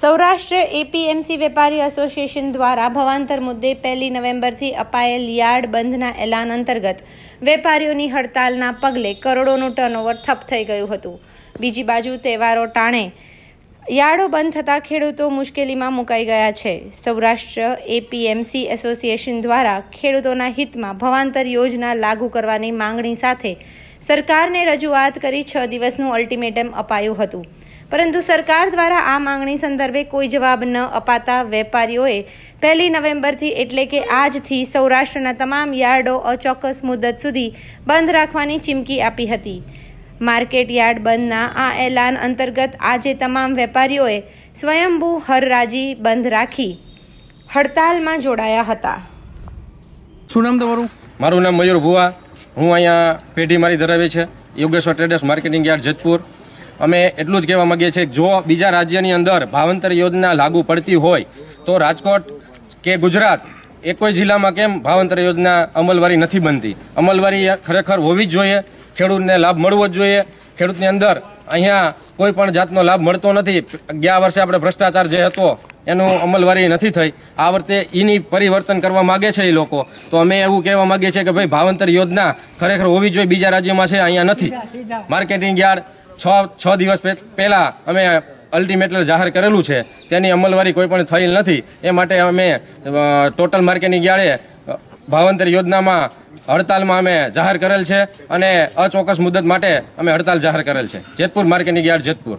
Saurashtra APMC વેપારી association દ્વારા ભવાંતર મુદ્દે પહેલી નવેમ્બરથી અપાયેલ યાર્ડ બંધના એલાન અંતર્ગત વેપારીઓની હડતાલના પગલે કરોડોનું ટર્નઓવર ઠપ થઈ ગયું હતું બીજી બાજુ તહેવારો ટાણે યાર્ડો બંધ થતાં ખેડૂતો મુશ્કેલીમાં મુકાઈ ગયા છે સૌરાષ્ટ્ર એપીએમસી એસોસિએશન દ્વારા ખેડૂતોના હિતમાં ભવાંતર યોજના લાગુ કરવાની માંગણી સાથે સરકારને રજૂઆત કરી છ દિવસનું અલ્ટિમેટમ અપાયું હતું પરંતુ સરકાર દ્વારા આ માંગણી સંદર્ભે કોઈ જવાબ ન અપાતા વેપારીઓએ પહેલી નવેમ્બરથી એટલે કે આજથી સૌરાષ્ટ્રના તમામ યાર્ડો અચોક્કસ મુદત સુધી બંધ રાખવાની ચીમકી આપી હતી માર્કેટ યાર્ડ બંધના આ એલાન અંતર્ગત આજે તમામ વેપારીઓએ સ્વયંભૂ હરરાજી બંધ રાખી હડતાલમાં જોડાયા હતા શું નામ તમારું મારું નામ મયુર ભુવા હું અહીંયા પેઢી મારી ધરાવે છે Yogeshwar traders marketing yard Jetpur અમે એટલું જ કહેવા માગીએ છીએ જો બીજા રાજ્યની અંદર ભાવંતર યોજના લાગુ પડતી હોય તો રાજકોટ કે ગુજરાત એક કોઈ જિલ્લામાં કેમ ભાવાંતર યોજના અમલવારી નથી બનતી અમલવારી ખરેખર હોવી જ જોઈએ ખેડૂતને લાભ મળવો જ જોઈએ ખેડૂતની અંદર અહીંયા કોઈ પણ જાતનો લાભ મળતો નથી ગયા વર્ષે આપણે ભ્રષ્ટાચાર જે હતો એનું અમલવારી નથી થઈ આ વર્ષે એની પરિવર્તન કરવા માગે છે એ લોકો તો અમે એવું કહેવા માગીએ છીએ કે ભાઈ ભાવાંતર યોજના ખરેખર હોવી જોઈએ બીજા રાજ્યોમાં છે અહીંયા નથી માર્કેટિંગ યાર્ડ છ છ દિવસ પહેલાં અમે અલ્ટિમેટલ જાહેર કરેલું છે તેની અમલવારી કોઈ પણ થયેલ નથી એ માટે અમે ટોટલ માર્કેટની ગાળે ભાવાંતર યોજનામાં હડતાલમાં અમે જાહેર કરેલ છે અને અચોક્કસ મુદત માટે અમે હડતાલ જાહેર કરેલ છે જેતપુર માર્કેટની યાર્ડ જેતપુર